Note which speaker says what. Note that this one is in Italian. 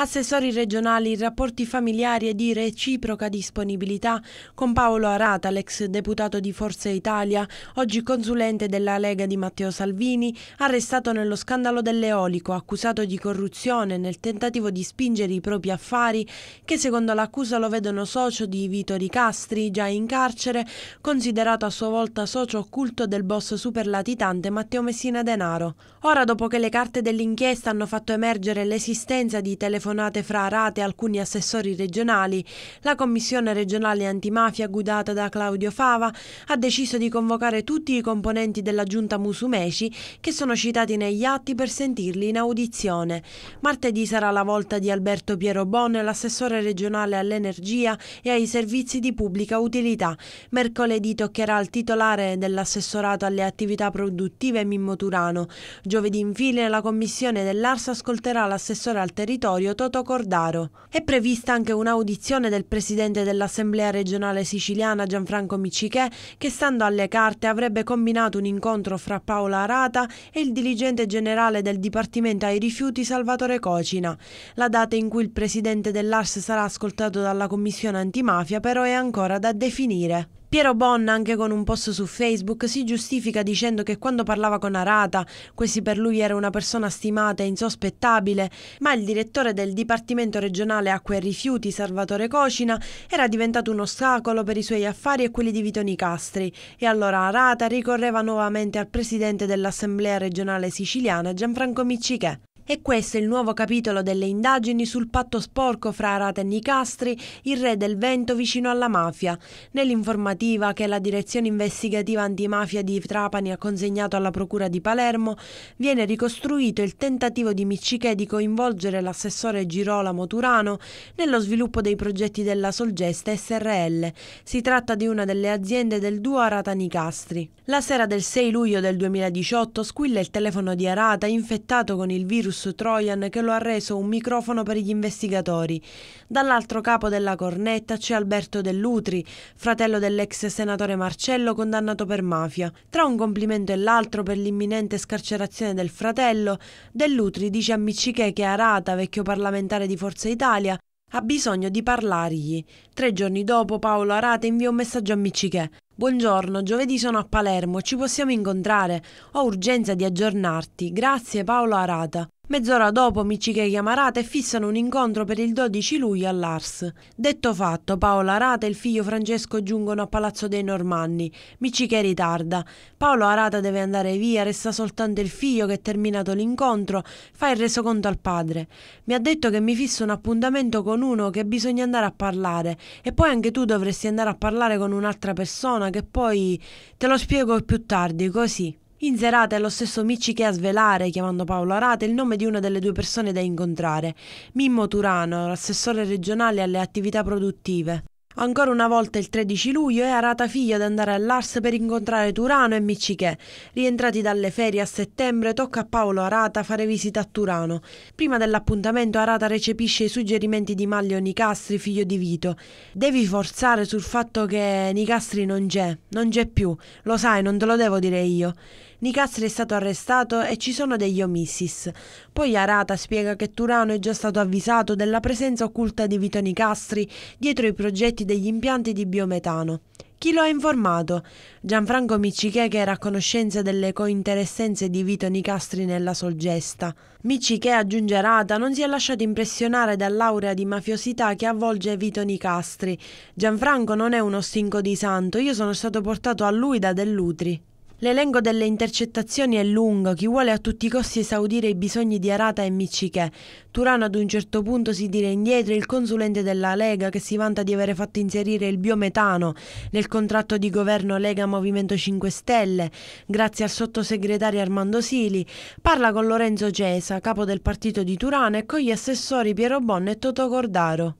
Speaker 1: assessori regionali, rapporti familiari e di reciproca disponibilità con Paolo Arata, l'ex deputato di Forza Italia, oggi consulente della Lega di Matteo Salvini, arrestato nello scandalo dell'eolico, accusato di corruzione nel tentativo di spingere i propri affari che secondo l'accusa lo vedono socio di Vito Ricastri, già in carcere, considerato a sua volta socio occulto del boss superlatitante Matteo Messina Denaro. Ora, dopo che le carte dell'inchiesta hanno fatto emergere l'esistenza di telefoni telefonate fra Arate e alcuni assessori regionali, la Commissione regionale antimafia guidata da Claudio Fava ha deciso di convocare tutti i componenti della giunta Musumeci che sono citati negli atti per sentirli in audizione. Martedì sarà la volta di Alberto Piero Bon, l'assessore regionale all'energia e ai servizi di pubblica utilità. Mercoledì toccherà al titolare dell'assessorato alle attività produttive Mimmo Turano. Giovedì infine la Commissione dell'Arsa ascolterà l'assessore al territorio Toto Cordaro. È prevista anche un'audizione del presidente dell'Assemblea regionale siciliana Gianfranco Miccichè che stando alle carte avrebbe combinato un incontro fra Paola Arata e il dirigente generale del Dipartimento ai rifiuti Salvatore Cocina. La data in cui il presidente dell'Ars sarà ascoltato dalla Commissione antimafia però è ancora da definire. Piero Bon, anche con un post su Facebook, si giustifica dicendo che quando parlava con Arata, questi per lui era una persona stimata e insospettabile, ma il direttore del Dipartimento regionale Acque e Rifiuti, Salvatore Cocina, era diventato un ostacolo per i suoi affari e quelli di Vito Nicastri. e allora Arata ricorreva nuovamente al presidente dell'Assemblea regionale siciliana Gianfranco Miccichè. E questo è il nuovo capitolo delle indagini sul patto sporco fra Arata e Nicastri, il re del vento vicino alla mafia. Nell'informativa che la direzione investigativa antimafia di Trapani ha consegnato alla procura di Palermo, viene ricostruito il tentativo di Miccichè di coinvolgere l'assessore Girolamo Turano nello sviluppo dei progetti della Solgesta SRL. Si tratta di una delle aziende del duo Arata Nicastri. La sera del 6 luglio del 2018 squilla il telefono di Arata infettato con il virus virus Trojan che lo ha reso un microfono per gli investigatori. Dall'altro capo della cornetta c'è Alberto Dell'Utri, fratello dell'ex senatore Marcello condannato per mafia. Tra un complimento e l'altro per l'imminente scarcerazione del fratello, Dell'Utri dice a Miccichè che Arata, vecchio parlamentare di Forza Italia, ha bisogno di parlargli. Tre giorni dopo Paolo Arata invia un messaggio a Miccichè. Buongiorno, giovedì sono a Palermo, ci possiamo incontrare. Ho urgenza di aggiornarti. Grazie Paolo Arata. Mezz'ora dopo Michiche chiama Michika e fissano un incontro per il 12 luglio all'Ars. Detto fatto, Paolo Arata e il figlio Francesco giungono a Palazzo dei Normanni. Michiche ritarda. Paolo Arata deve andare via, resta soltanto il figlio che terminato l'incontro fa il resoconto al padre. Mi ha detto che mi fisso un appuntamento con uno che bisogna andare a parlare e poi anche tu dovresti andare a parlare con un'altra persona che poi te lo spiego più tardi, così. In serata è lo stesso Micci che a svelare, chiamando Paolo Arate, il nome di una delle due persone da incontrare, Mimmo Turano, assessore regionale alle attività produttive. Ancora una volta il 13 luglio è Arata Figlio ad andare all'Ars per incontrare Turano e Miccichè. Rientrati dalle ferie a settembre tocca a Paolo Arata fare visita a Turano. Prima dell'appuntamento Arata recepisce i suggerimenti di Maglio Nicastri, figlio di Vito. Devi forzare sul fatto che Nicastri non c'è, non c'è più, lo sai, non te lo devo dire io. Nicastri è stato arrestato e ci sono degli omissis. Poi Arata spiega che Turano è già stato avvisato della presenza occulta di Vito Nicastri dietro i progetti degli impianti di biometano. Chi lo ha informato? Gianfranco Miccichè che era a conoscenza delle cointeressenze di Vito Nicastri nella Solgesta. Miccichè aggiunge Arata non si è lasciato impressionare dall'aurea di mafiosità che avvolge Vito Nicastri. Gianfranco non è uno stinco di santo, io sono stato portato a lui da Dell'Utri. L'elenco delle intercettazioni è lungo, chi vuole a tutti i costi esaudire i bisogni di Arata e Miciche. Turano ad un certo punto si tira indietro il consulente della Lega che si vanta di aver fatto inserire il biometano nel contratto di governo Lega Movimento 5 Stelle, grazie al sottosegretario Armando Sili. Parla con Lorenzo Cesa, capo del partito di Turano, e con gli assessori Piero Bonno e Toto Cordaro.